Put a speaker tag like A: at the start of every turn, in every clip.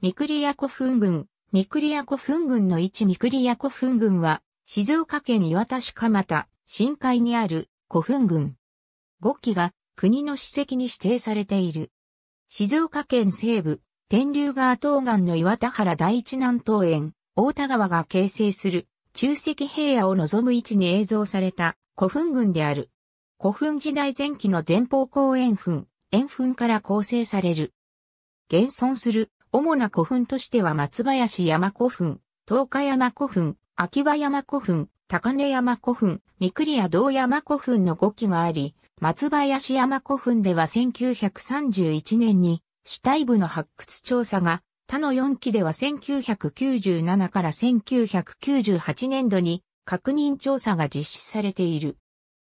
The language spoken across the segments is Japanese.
A: ミクリヤ古墳群、ミクリヤ古墳群の位置ミクリヤ古墳群は、静岡県磐田市蒲田、深海にある古墳群。五基が国の史跡に指定されている。静岡県西部、天竜川東岸の岩田原第一南東園、大田川が形成する中石平野を望む位置に映像された古墳群である。古墳時代前期の前方後円墳、円墳から構成される。現存する主な古墳としては松林山古墳、東海山古墳、秋葉山古墳、高根山古墳、三栗屋道山古墳の5基があり、松林山古墳では1931年に主体部の発掘調査が、他の4基では1997から1998年度に確認調査が実施されている。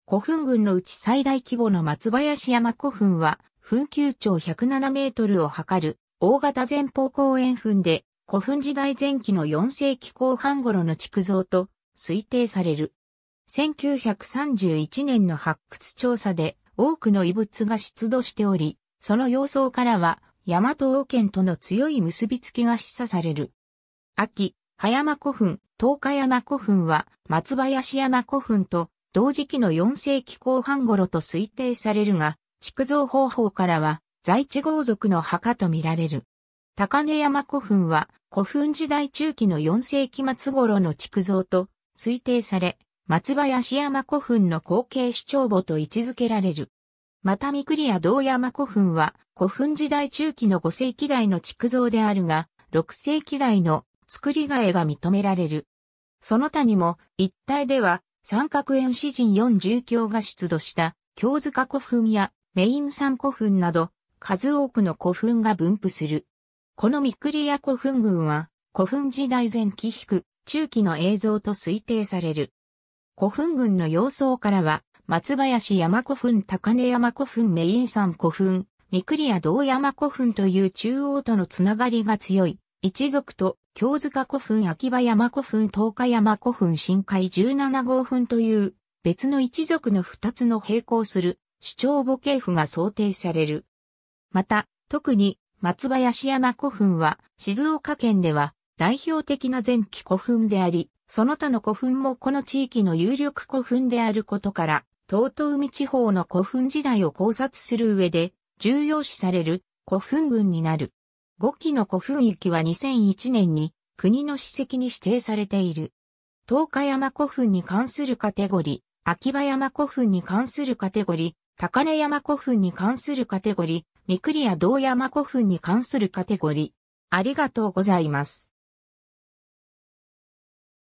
A: 古墳群のうち最大規模の松林山古墳は、墳丘長107メートルを測る大型前方後円墳で古墳時代前期の4世紀後半頃の築造と推定される。1931年の発掘調査で多くの遺物が出土しており、その様相からは、大和王権との強い結びつきが示唆される。秋、葉山古墳、東海山古墳は、松林山古墳と同時期の4世紀後半頃と推定されるが、築造方法からは、在地豪族の墓とみられる。高根山古墳は古墳時代中期の4世紀末頃の築造と推定され、松林山古墳の後継主張墓と位置づけられる。また三栗屋道山古墳は古墳時代中期の5世紀代の築造であるが、6世紀代の作り替えが認められる。その他にも一帯では三角円詩人四重教が出土した京塚古墳やメイン山古墳など数多くの古墳が分布する。このミクリア古墳群は、古墳時代前期引く中期の映像と推定される。古墳群の様相からは、松林山古墳高根山古墳メイン山古墳、ミクリア道山古墳という中央とのつながりが強い、一族と京塚古墳秋葉山古墳東海山古墳深海17号墳という別の一族の二つの並行する主張母系譜が想定される。また、特に松林山古墳は静岡県では代表的な前期古墳であり、その他の古墳もこの地域の有力古墳であることから、東東海地方の古墳時代を考察する上で重要視される古墳群になる。5期の古墳域は2001年に国の史跡に指定されている。東海山古墳に関するカテゴリー、秋葉山古墳に関するカテゴリー、高根山古墳に関するカテゴリー、ミクリア道山古墳に関するカテゴリー。ありがとうございます。